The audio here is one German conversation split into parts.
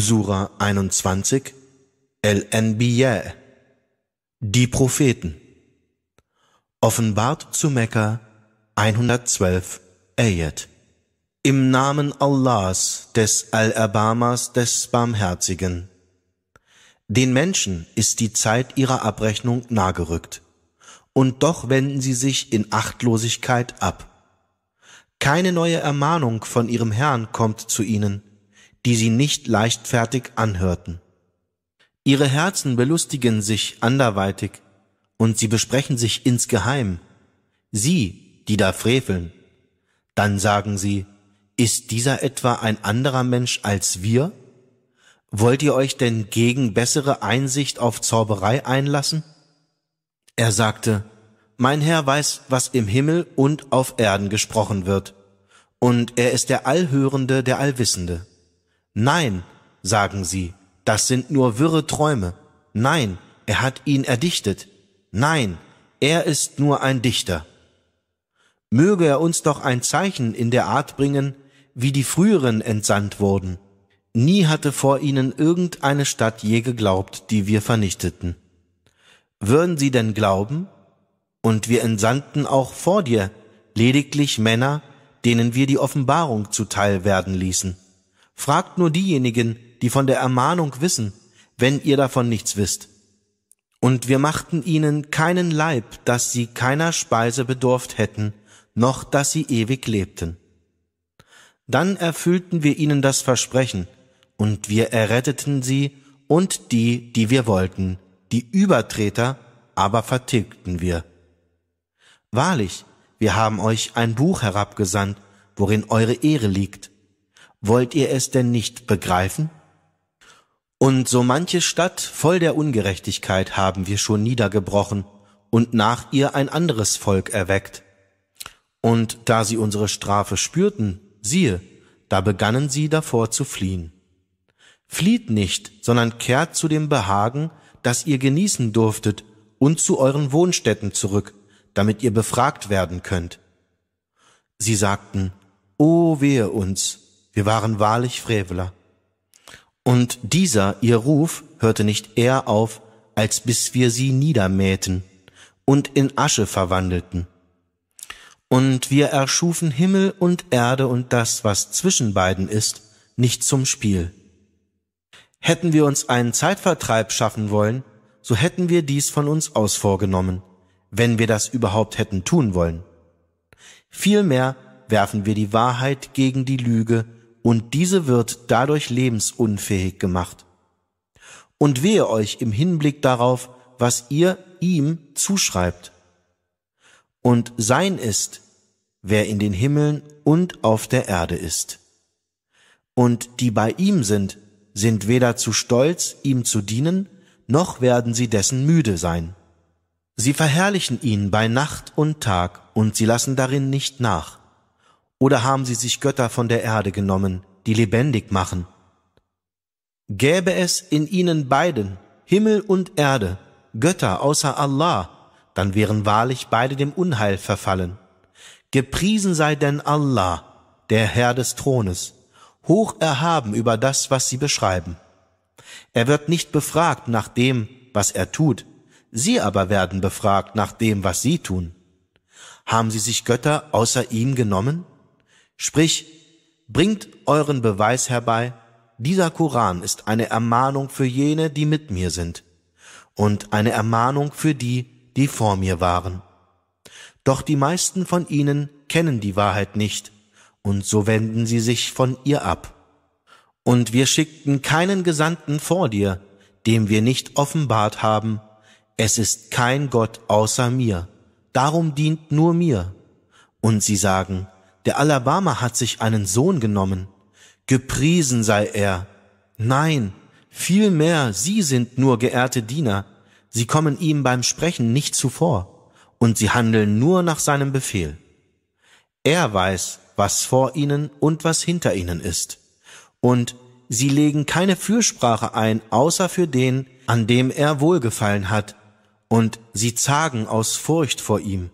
Sura 21, El-Anbiya, die Propheten, offenbart zu Mekka 112 Ayat. Im Namen Allahs, des Al-Abamas, des Barmherzigen. Den Menschen ist die Zeit ihrer Abrechnung nahegerückt, und doch wenden sie sich in Achtlosigkeit ab. Keine neue Ermahnung von ihrem Herrn kommt zu ihnen, die sie nicht leichtfertig anhörten. Ihre Herzen belustigen sich anderweitig, und sie besprechen sich insgeheim, sie, die da freveln. Dann sagen sie, ist dieser etwa ein anderer Mensch als wir? Wollt ihr euch denn gegen bessere Einsicht auf Zauberei einlassen? Er sagte, Mein Herr weiß, was im Himmel und auf Erden gesprochen wird, und er ist der Allhörende, der Allwissende. Nein, sagen sie, das sind nur wirre Träume. Nein, er hat ihn erdichtet. Nein, er ist nur ein Dichter. Möge er uns doch ein Zeichen in der Art bringen, wie die früheren entsandt wurden. Nie hatte vor ihnen irgendeine Stadt je geglaubt, die wir vernichteten. Würden sie denn glauben? Und wir entsandten auch vor dir lediglich Männer, denen wir die Offenbarung zuteil werden ließen. Fragt nur diejenigen, die von der Ermahnung wissen, wenn ihr davon nichts wisst. Und wir machten ihnen keinen Leib, dass sie keiner Speise bedurft hätten, noch dass sie ewig lebten. Dann erfüllten wir ihnen das Versprechen, und wir erretteten sie und die, die wir wollten, die Übertreter aber vertilgten wir. Wahrlich, wir haben euch ein Buch herabgesandt, worin eure Ehre liegt, Wollt ihr es denn nicht begreifen? Und so manche Stadt voll der Ungerechtigkeit haben wir schon niedergebrochen und nach ihr ein anderes Volk erweckt. Und da sie unsere Strafe spürten, siehe, da begannen sie davor zu fliehen. Flieht nicht, sondern kehrt zu dem Behagen, das ihr genießen durftet, und zu euren Wohnstätten zurück, damit ihr befragt werden könnt. Sie sagten, O wehe uns, wir waren wahrlich Freveler. Und dieser, ihr Ruf, hörte nicht eher auf, als bis wir sie niedermähten und in Asche verwandelten. Und wir erschufen Himmel und Erde und das, was zwischen beiden ist, nicht zum Spiel. Hätten wir uns einen Zeitvertreib schaffen wollen, so hätten wir dies von uns aus vorgenommen, wenn wir das überhaupt hätten tun wollen. Vielmehr werfen wir die Wahrheit gegen die Lüge und diese wird dadurch lebensunfähig gemacht. Und wehe euch im Hinblick darauf, was ihr ihm zuschreibt. Und sein ist, wer in den Himmeln und auf der Erde ist. Und die bei ihm sind, sind weder zu stolz, ihm zu dienen, noch werden sie dessen müde sein. Sie verherrlichen ihn bei Nacht und Tag, und sie lassen darin nicht nach. Oder haben sie sich Götter von der Erde genommen, die lebendig machen? Gäbe es in ihnen beiden, Himmel und Erde, Götter außer Allah, dann wären wahrlich beide dem Unheil verfallen. Gepriesen sei denn Allah, der Herr des Thrones, hoch erhaben über das, was sie beschreiben. Er wird nicht befragt nach dem, was er tut, sie aber werden befragt nach dem, was sie tun. Haben sie sich Götter außer ihm genommen? Sprich, bringt euren Beweis herbei, dieser Koran ist eine Ermahnung für jene, die mit mir sind, und eine Ermahnung für die, die vor mir waren. Doch die meisten von ihnen kennen die Wahrheit nicht, und so wenden sie sich von ihr ab. Und wir schickten keinen Gesandten vor dir, dem wir nicht offenbart haben, es ist kein Gott außer mir, darum dient nur mir. Und sie sagen, der Alabama hat sich einen Sohn genommen. Gepriesen sei er. Nein, vielmehr, sie sind nur geehrte Diener. Sie kommen ihm beim Sprechen nicht zuvor. Und sie handeln nur nach seinem Befehl. Er weiß, was vor ihnen und was hinter ihnen ist. Und sie legen keine Fürsprache ein, außer für den, an dem er wohlgefallen hat, und sie zagen aus Furcht vor ihm.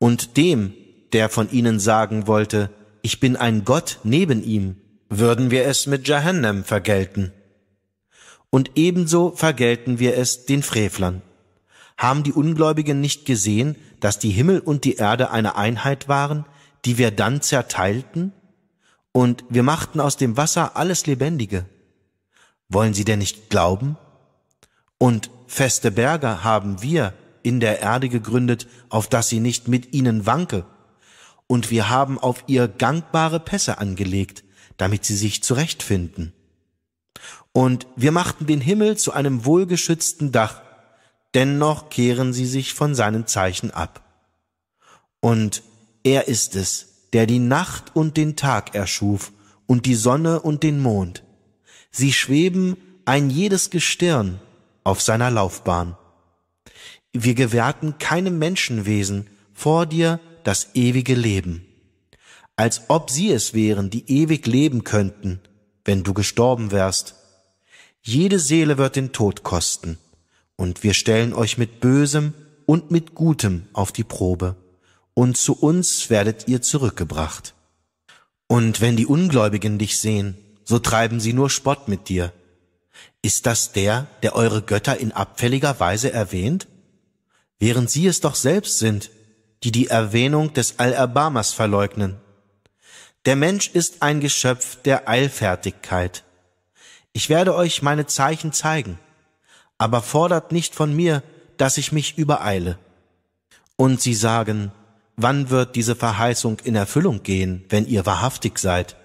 Und dem, der von ihnen sagen wollte, ich bin ein Gott neben ihm, würden wir es mit Jahannam vergelten. Und ebenso vergelten wir es den Frevlern. Haben die Ungläubigen nicht gesehen, dass die Himmel und die Erde eine Einheit waren, die wir dann zerteilten? Und wir machten aus dem Wasser alles Lebendige. Wollen sie denn nicht glauben? Und feste Berge haben wir in der Erde gegründet, auf dass sie nicht mit ihnen wanke und wir haben auf ihr gangbare Pässe angelegt, damit sie sich zurechtfinden. Und wir machten den Himmel zu einem wohlgeschützten Dach, dennoch kehren sie sich von seinen Zeichen ab. Und er ist es, der die Nacht und den Tag erschuf und die Sonne und den Mond. Sie schweben ein jedes Gestirn auf seiner Laufbahn. Wir gewährten keinem Menschenwesen vor dir das ewige Leben, als ob sie es wären, die ewig leben könnten, wenn du gestorben wärst. Jede Seele wird den Tod kosten, und wir stellen euch mit Bösem und mit Gutem auf die Probe, und zu uns werdet ihr zurückgebracht. Und wenn die Ungläubigen dich sehen, so treiben sie nur Spott mit dir. Ist das der, der eure Götter in abfälliger Weise erwähnt? Während sie es doch selbst sind, die die Erwähnung des Al-Abamas verleugnen. Der Mensch ist ein Geschöpf der Eilfertigkeit. Ich werde euch meine Zeichen zeigen, aber fordert nicht von mir, dass ich mich übereile. Und sie sagen, wann wird diese Verheißung in Erfüllung gehen, wenn ihr wahrhaftig seid?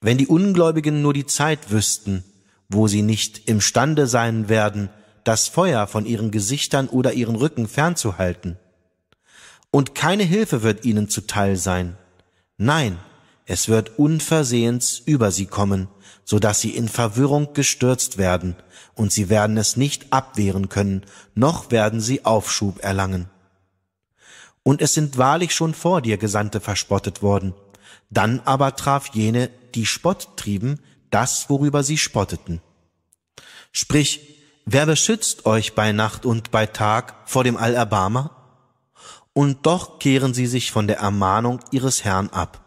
Wenn die Ungläubigen nur die Zeit wüssten, wo sie nicht imstande sein werden, das Feuer von ihren Gesichtern oder ihren Rücken fernzuhalten und keine Hilfe wird ihnen zuteil sein. Nein, es wird unversehens über sie kommen, so dass sie in Verwirrung gestürzt werden, und sie werden es nicht abwehren können, noch werden sie Aufschub erlangen. Und es sind wahrlich schon vor dir Gesandte verspottet worden. Dann aber traf jene, die Spott trieben, das, worüber sie spotteten. Sprich, wer beschützt euch bei Nacht und bei Tag vor dem Allerbarmer? und doch kehren sie sich von der Ermahnung ihres Herrn ab.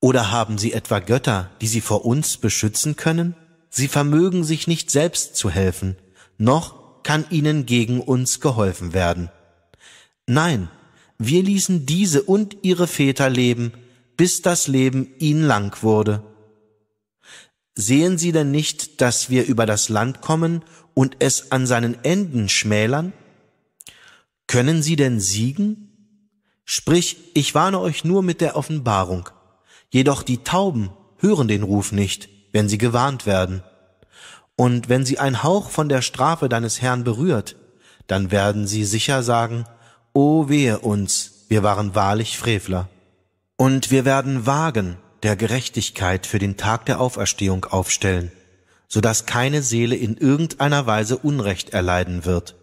Oder haben sie etwa Götter, die sie vor uns beschützen können? Sie vermögen sich nicht selbst zu helfen, noch kann ihnen gegen uns geholfen werden. Nein, wir ließen diese und ihre Väter leben, bis das Leben ihnen lang wurde. Sehen Sie denn nicht, dass wir über das Land kommen und es an seinen Enden schmälern? Können sie denn siegen? Sprich, ich warne euch nur mit der Offenbarung. Jedoch die Tauben hören den Ruf nicht, wenn sie gewarnt werden. Und wenn sie ein Hauch von der Strafe deines Herrn berührt, dann werden sie sicher sagen, O wehe uns, wir waren wahrlich Frevler. Und wir werden Wagen der Gerechtigkeit für den Tag der Auferstehung aufstellen, so dass keine Seele in irgendeiner Weise Unrecht erleiden wird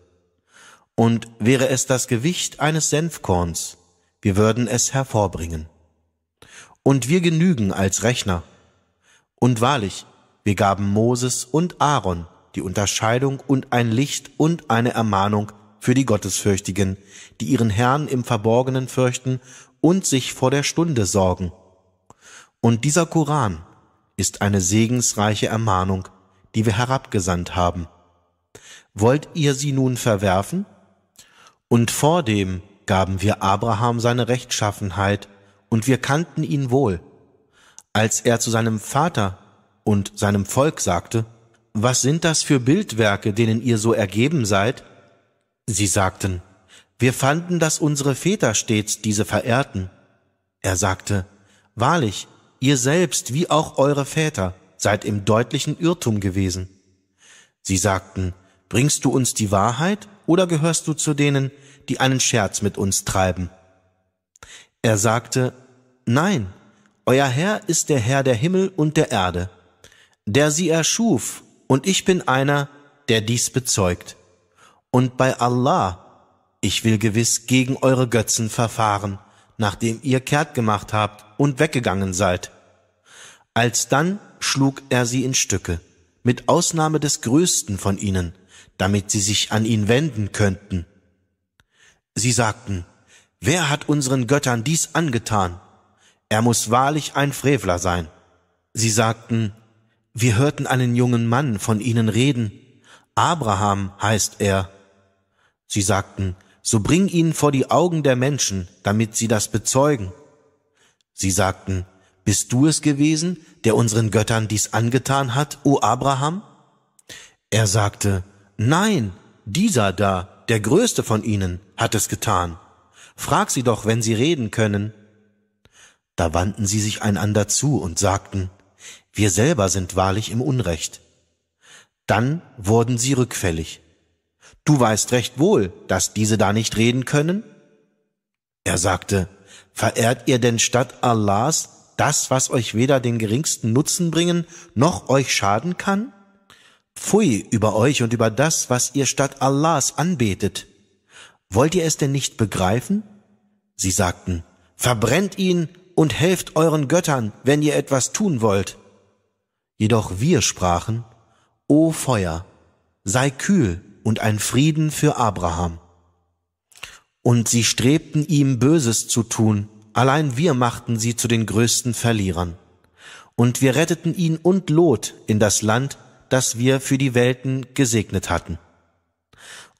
und wäre es das Gewicht eines Senfkorns, wir würden es hervorbringen. Und wir genügen als Rechner. Und wahrlich, wir gaben Moses und Aaron die Unterscheidung und ein Licht und eine Ermahnung für die Gottesfürchtigen, die ihren Herrn im Verborgenen fürchten und sich vor der Stunde sorgen. Und dieser Koran ist eine segensreiche Ermahnung, die wir herabgesandt haben. Wollt ihr sie nun verwerfen? Und vor dem gaben wir Abraham seine Rechtschaffenheit, und wir kannten ihn wohl. Als er zu seinem Vater und seinem Volk sagte, Was sind das für Bildwerke, denen ihr so ergeben seid? Sie sagten, Wir fanden, dass unsere Väter stets diese verehrten. Er sagte, Wahrlich, ihr selbst wie auch eure Väter seid im deutlichen Irrtum gewesen. Sie sagten, Bringst du uns die Wahrheit oder gehörst du zu denen, die einen Scherz mit uns treiben. Er sagte, Nein, euer Herr ist der Herr der Himmel und der Erde, der sie erschuf, und ich bin einer, der dies bezeugt. Und bei Allah, ich will gewiss gegen eure Götzen verfahren, nachdem ihr kehrt gemacht habt und weggegangen seid. Alsdann schlug er sie in Stücke, mit Ausnahme des größten von ihnen, damit sie sich an ihn wenden könnten. Sie sagten, wer hat unseren Göttern dies angetan? Er muss wahrlich ein Frevler sein. Sie sagten, wir hörten einen jungen Mann von ihnen reden. Abraham heißt er. Sie sagten, so bring ihn vor die Augen der Menschen, damit sie das bezeugen. Sie sagten, bist du es gewesen, der unseren Göttern dies angetan hat, o Abraham? Er sagte, nein, dieser da, der größte von ihnen, hat es getan. Frag sie doch, wenn sie reden können. Da wandten sie sich einander zu und sagten, wir selber sind wahrlich im Unrecht. Dann wurden sie rückfällig. Du weißt recht wohl, dass diese da nicht reden können? Er sagte, verehrt ihr denn statt Allahs das, was euch weder den geringsten Nutzen bringen, noch euch schaden kann? Pfui über euch und über das, was ihr statt Allahs anbetet. Wollt ihr es denn nicht begreifen? Sie sagten, verbrennt ihn und helft euren Göttern, wenn ihr etwas tun wollt. Jedoch wir sprachen, O Feuer, sei kühl und ein Frieden für Abraham. Und sie strebten ihm Böses zu tun, allein wir machten sie zu den größten Verlierern. Und wir retteten ihn und Lot in das Land, das wir für die Welten gesegnet hatten.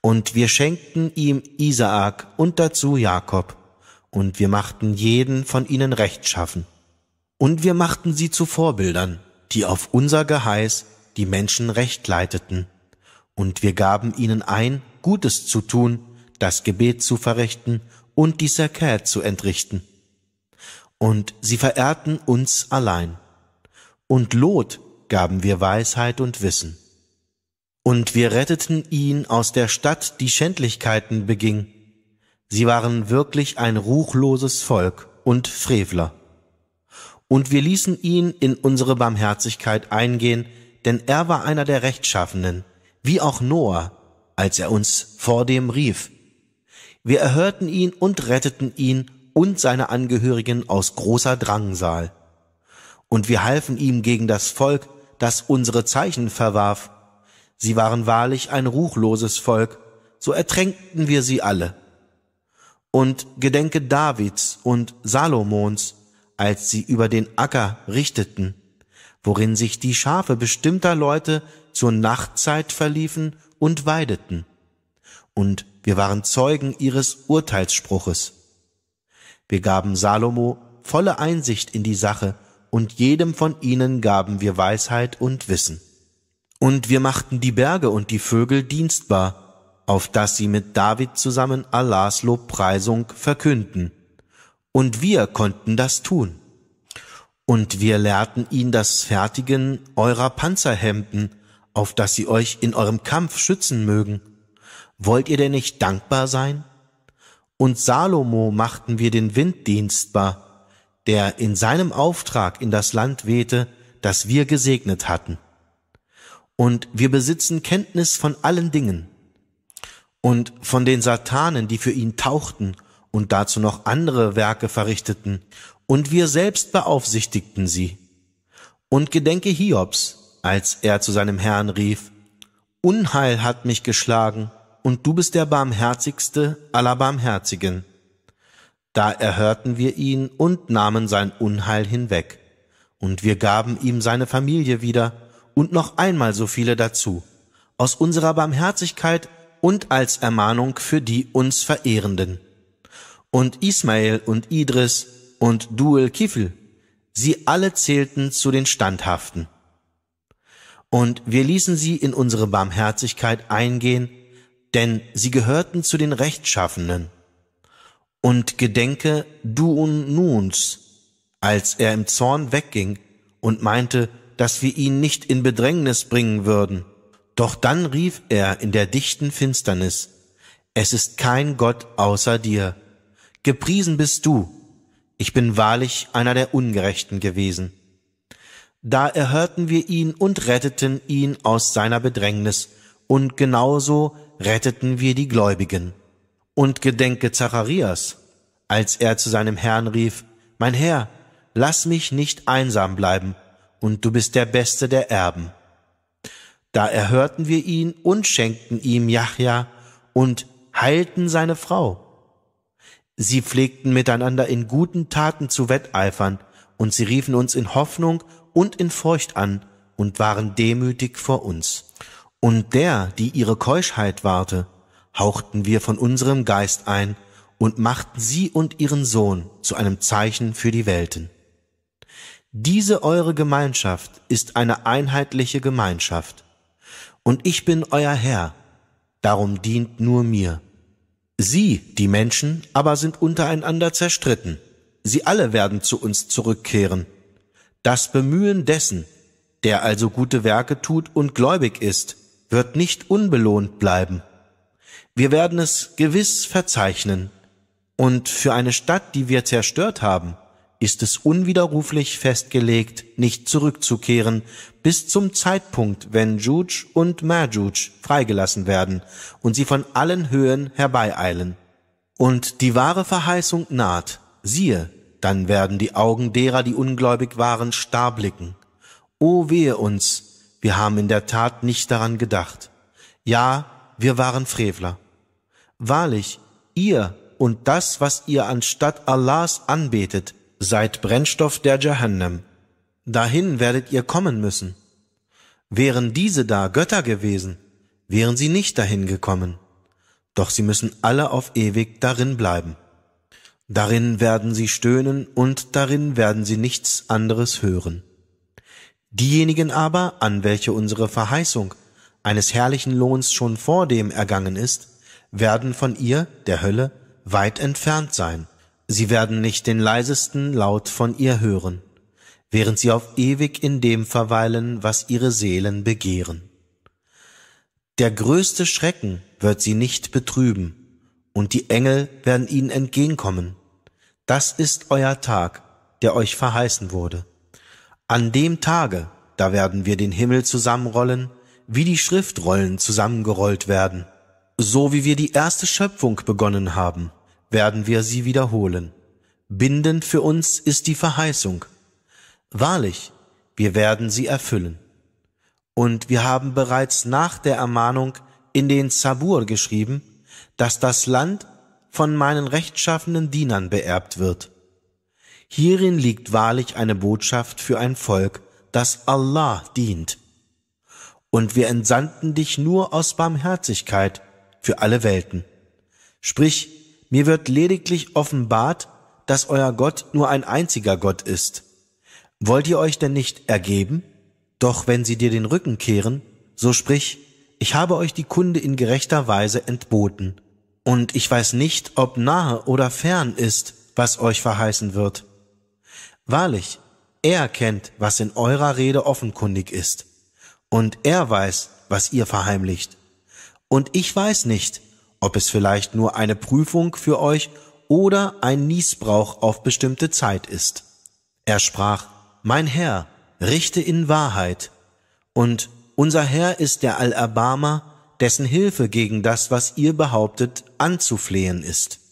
Und wir schenkten ihm Isaak und dazu Jakob, und wir machten jeden von ihnen rechtschaffen. Und wir machten sie zu Vorbildern, die auf unser Geheiß die Menschen recht leiteten. Und wir gaben ihnen ein, Gutes zu tun, das Gebet zu verrichten und die Zakat zu entrichten. Und sie verehrten uns allein. Und Lot gaben wir Weisheit und Wissen. Und wir retteten ihn aus der Stadt, die Schändlichkeiten beging. Sie waren wirklich ein ruchloses Volk und Frevler. Und wir ließen ihn in unsere Barmherzigkeit eingehen, denn er war einer der Rechtschaffenen, wie auch Noah, als er uns vor dem rief. Wir erhörten ihn und retteten ihn und seine Angehörigen aus großer Drangsal. Und wir halfen ihm gegen das Volk, das unsere Zeichen verwarf. Sie waren wahrlich ein ruchloses Volk, so ertränkten wir sie alle. Und gedenke Davids und Salomons, als sie über den Acker richteten, worin sich die Schafe bestimmter Leute zur Nachtzeit verliefen und weideten. Und wir waren Zeugen ihres Urteilsspruches. Wir gaben Salomo volle Einsicht in die Sache und jedem von ihnen gaben wir Weisheit und Wissen. Und wir machten die Berge und die Vögel dienstbar, auf dass sie mit David zusammen Allahs Lobpreisung verkünden. Und wir konnten das tun. Und wir lehrten ihn das Fertigen eurer Panzerhemden, auf dass sie euch in eurem Kampf schützen mögen. Wollt ihr denn nicht dankbar sein? Und Salomo machten wir den Wind dienstbar, der in seinem Auftrag in das Land wehte, das wir gesegnet hatten. Und wir besitzen Kenntnis von allen Dingen und von den Satanen, die für ihn tauchten und dazu noch andere Werke verrichteten, und wir selbst beaufsichtigten sie. Und gedenke Hiobs, als er zu seinem Herrn rief, Unheil hat mich geschlagen, und du bist der Barmherzigste aller Barmherzigen. Da erhörten wir ihn und nahmen sein Unheil hinweg. Und wir gaben ihm seine Familie wieder und noch einmal so viele dazu, aus unserer Barmherzigkeit und als Ermahnung für die uns Verehrenden. Und Ismael und Idris und Duel Kifl, sie alle zählten zu den Standhaften. Und wir ließen sie in unsere Barmherzigkeit eingehen, denn sie gehörten zu den Rechtschaffenen und gedenke Duun Nuns, als er im Zorn wegging und meinte, dass wir ihn nicht in Bedrängnis bringen würden. Doch dann rief er in der dichten Finsternis, Es ist kein Gott außer dir. Gepriesen bist du. Ich bin wahrlich einer der Ungerechten gewesen. Da erhörten wir ihn und retteten ihn aus seiner Bedrängnis, und genauso retteten wir die Gläubigen. Und gedenke Zacharias, als er zu seinem Herrn rief, Mein Herr, lass mich nicht einsam bleiben, und du bist der Beste der Erben. Da erhörten wir ihn und schenkten ihm Jachja und heilten seine Frau. Sie pflegten miteinander in guten Taten zu wetteifern, und sie riefen uns in Hoffnung und in Furcht an und waren demütig vor uns. Und der, die ihre Keuschheit warte, hauchten wir von unserem Geist ein und machten sie und ihren Sohn zu einem Zeichen für die Welten. Diese eure Gemeinschaft ist eine einheitliche Gemeinschaft. Und ich bin euer Herr, darum dient nur mir. Sie, die Menschen, aber sind untereinander zerstritten. Sie alle werden zu uns zurückkehren. Das Bemühen dessen, der also gute Werke tut und gläubig ist, wird nicht unbelohnt bleiben. Wir werden es gewiss verzeichnen. Und für eine Stadt, die wir zerstört haben, ist es unwiderruflich festgelegt, nicht zurückzukehren, bis zum Zeitpunkt, wenn Juj und Majuj freigelassen werden und sie von allen Höhen herbeieilen. Und die wahre Verheißung naht, siehe, dann werden die Augen derer, die ungläubig waren, starr blicken. O wehe uns, wir haben in der Tat nicht daran gedacht. Ja, wir waren Frevler. Wahrlich, ihr und das, was ihr anstatt Allahs anbetet, seid Brennstoff der Jahannam. Dahin werdet ihr kommen müssen. Wären diese da Götter gewesen, wären sie nicht dahin gekommen. Doch sie müssen alle auf ewig darin bleiben. Darin werden sie stöhnen und darin werden sie nichts anderes hören. Diejenigen aber, an welche unsere Verheißung eines herrlichen Lohns schon vor dem ergangen ist, werden von ihr, der Hölle, weit entfernt sein. Sie werden nicht den leisesten Laut von ihr hören, während sie auf ewig in dem verweilen, was ihre Seelen begehren. Der größte Schrecken wird sie nicht betrüben, und die Engel werden ihnen entgegenkommen. Das ist euer Tag, der euch verheißen wurde. An dem Tage, da werden wir den Himmel zusammenrollen wie die Schriftrollen zusammengerollt werden. So wie wir die erste Schöpfung begonnen haben, werden wir sie wiederholen. Bindend für uns ist die Verheißung. Wahrlich, wir werden sie erfüllen. Und wir haben bereits nach der Ermahnung in den Sabur geschrieben, dass das Land von meinen rechtschaffenen Dienern beerbt wird. Hierin liegt wahrlich eine Botschaft für ein Volk, das Allah dient und wir entsandten dich nur aus Barmherzigkeit für alle Welten. Sprich, mir wird lediglich offenbart, dass euer Gott nur ein einziger Gott ist. Wollt ihr euch denn nicht ergeben? Doch wenn sie dir den Rücken kehren, so sprich, ich habe euch die Kunde in gerechter Weise entboten. Und ich weiß nicht, ob nahe oder fern ist, was euch verheißen wird. Wahrlich, er kennt, was in eurer Rede offenkundig ist und er weiß, was ihr verheimlicht. Und ich weiß nicht, ob es vielleicht nur eine Prüfung für euch oder ein Niesbrauch auf bestimmte Zeit ist. Er sprach, Mein Herr, richte in Wahrheit. Und unser Herr ist der Allerbarmer, dessen Hilfe gegen das, was ihr behauptet, anzuflehen ist.